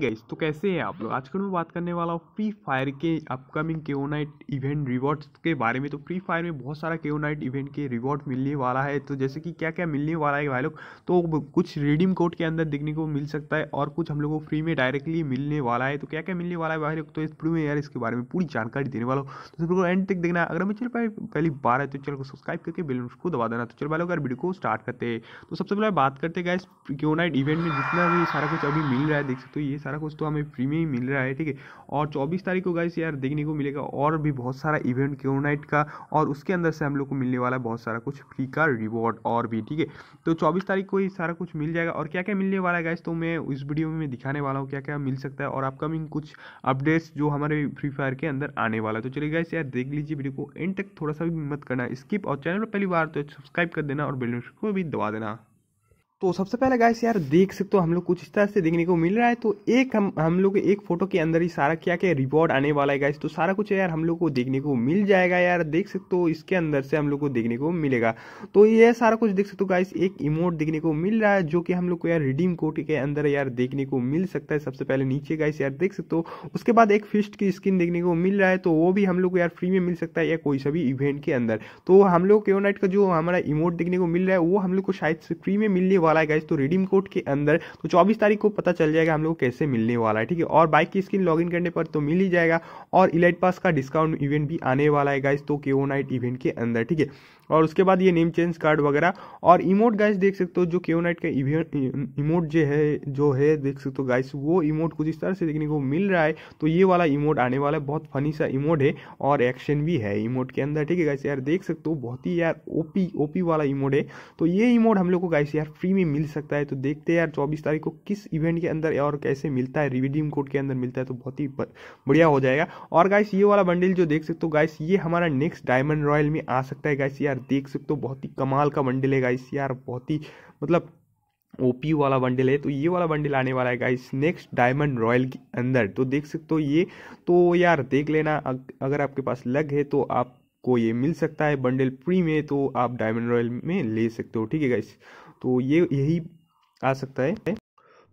guys तो कैसे हैं आप लोग आजकल मैं बात करने वाला हूँ फ्री फायर के अपकमिंग के केओनाइट इवेंट रिवॉर्ड्स के बारे में तो फ्री फायर में बहुत सारा के केओनाइट इवेंट के रिवॉर्ड मिलने वाला है तो जैसे कि क्या क्या मिलने वाला है भाई लोग तो कुछ रिडीम कोड के अंदर देखने को मिल सकता है और कुछ हम लोग को फ्री में डायरेक्टली मिलने वाला है तो क्या क्या मिलने वाला है भाई लोग तो इस फ्री में यार इसके बारे में पूरी जानकारी देने वाला हो तो सबको एंड तक देखना अगर मैं चल पाए पहली बार है तो चल सब्सक्राइब करके बिल उसको दबा देना तो चल भाई लोग अगर वीडियो को स्टार्ट करते हैं तो सबसे पहले बात करते हैं गाइस केओनाइट इवेंट में जितना भी सारा कुछ अभी मिल रहा है देख सकते हो ये सारा कुछ तो हमें फ्री में ही मिल रहा है ठीक है और चौबीस तारीख को गाइस यार देखने को मिलेगा और भी बहुत सारा इवेंट क्यों नाइट का और उसके अंदर से हम लोग को मिलने वाला बहुत सारा कुछ फ्री का रिवॉर्ड और भी ठीक है तो चौबीस तारीख को ही सारा कुछ मिल जाएगा और क्या क्या मिलने वाला है गाइस तो मैं इस वीडियो में दिखाने वाला हूँ क्या क्या मिल सकता है और अपकमिंग कुछ अपडेट्स जो हमारे फ्री फायर के अंदर आने वाला है तो चलिए गाइस यार देख लीजिए वीडियो को एंड तक थोड़ा सा भी मत करना स्किप और चैनल पर पहली बार तो सब्सक्राइब कर देना और बेल को भी दबा देना तो सबसे पहले गाइस यार देख सकते हो हम लोग कुछ इस तरह से देखने को मिल रहा है तो एक हम हम लोग एक फोटो के अंदर ही सारा क्या क्या रिवॉर्ड आने वाला है गाइस तो सारा कुछ यार हम लोग को देखने को मिल जाएगा यार देख सकते हो इसके अंदर से हम लोग को देखने को मिलेगा तो ये सारा कुछ देख सकते हो गाइस एक इमोट देखने को मिल रहा है जो कि हम लोग को यार रिडीम कोड के अंदर यार देखने को मिल सकता है सबसे पहले नीचे गाइस यार देख सकते हो उसके बाद एक फिस्ट की स्किन देखने को मिल रहा है तो वो भी हम लोग को यार फ्री में मिल सकता है या कोई सा भी इवेंट के अंदर तो हम लोग केवनाइट का जो हमारा इमोट देखने को मिल रहा है वो हम लोग को शायद फ्री में मिलने वाला वाला है गाइज तो रिडीम कोड के अंदर तो चौबीस तारीख को पता चल जाएगा हम लोग कैसे मिलने वाला है ठीक है और बाइक की स्क्रीन लॉगिन करने पर तो मिल ही जाएगा और इलाइट पास का डिस्काउंट इवेंट भी आने वाला है गाइज तो केओ नाइट इवेंट के अंदर ठीक है और उसके बाद ये नेम चेंज कार्ड वगैरह और इमोट गाइस देख सकते हो जो के नाइट का इवेंट इमोट जो है जो है देख सकते हो गाइस वो इमोट कुछ इस तरह से देखने को मिल रहा है तो ये वाला इमोट आने वाला है बहुत फनी सा इमोट है और एक्शन भी है इमोट के अंदर ठीक है गाइस यार देख सकते हो बहुत ही यार ओपी ओपी वाला इमोट है तो ये इमोट हम लोग को गाइस यार फ्री भी मिल सकता है तो देखते हैं यार चौबीस तारीख को किस इवेंट के अंदर और कैसे मिलता है रिविडीम कोड के अंदर मिलता है तो बहुत ही बढ़िया हो जाएगा और गाइस ये वाला बंडल जो देख सकते हो गाइस ये हमारा नेक्स्ट डायमंड रॉयल में आ सकता है गाइस यार देख सकते हो बहुत ही कमाल का बंडल है गाइस यार बहुत ही मतलब ओपी वाला बंडल है तो ये वाला बंडल आने वाला है गाइस नेक्स्ट डायमंड रॉयल के अंदर तो देख सकते हो ये तो यार देख लेना अगर आपके पास लग है तो आपको ये मिल सकता है बंडल फ्री में तो आप डायमंड रॉयल में ले सकते हो ठीक है गाइस तो ये यही आ सकता है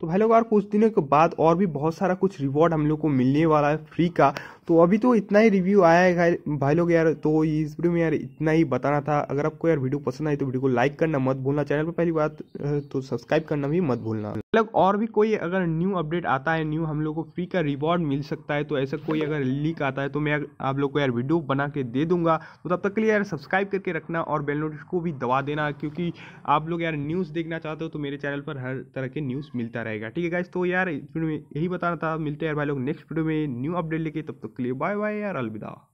तो भाई लोग और कुछ दिनों के बाद और भी बहुत सारा कुछ रिवॉर्ड हम लोग को मिलने वाला है फ्री का तो अभी तो इतना ही रिव्यू आया है भाई लोग यार तो इस वीडियो में यार इतना ही बताना था अगर आपको यार वीडियो पसंद आई तो वीडियो को लाइक करना मत भूलना चैनल पर पहली बात तो सब्सक्राइब करना भी मत भूलना अलग मतलब और भी कोई अगर न्यू अपडेट आता है न्यू हम लोग को फ्री का रिवॉर्ड मिल सकता है तो ऐसा कोई अगर लीक आता है तो मैं आप लोग को यार वीडियो बना के दे दूंगा तो तब तक के लिए यार सब्सक्राइब करके रखना और बेल नोटिस को भी दबा देना क्योंकि आप लोग यार न्यूज़ देखना चाहते हो तो मेरे चैनल पर हर तरह के न्यूज़ मिलता रहेगा ठीक है गाइज तो यार वीडियो में यही बताना था मिलते हैं यार भाई लोग नेक्स्ट वीडियो में न्यू अपडेट लेके तब तक लिए बाय बाय यार अलविदा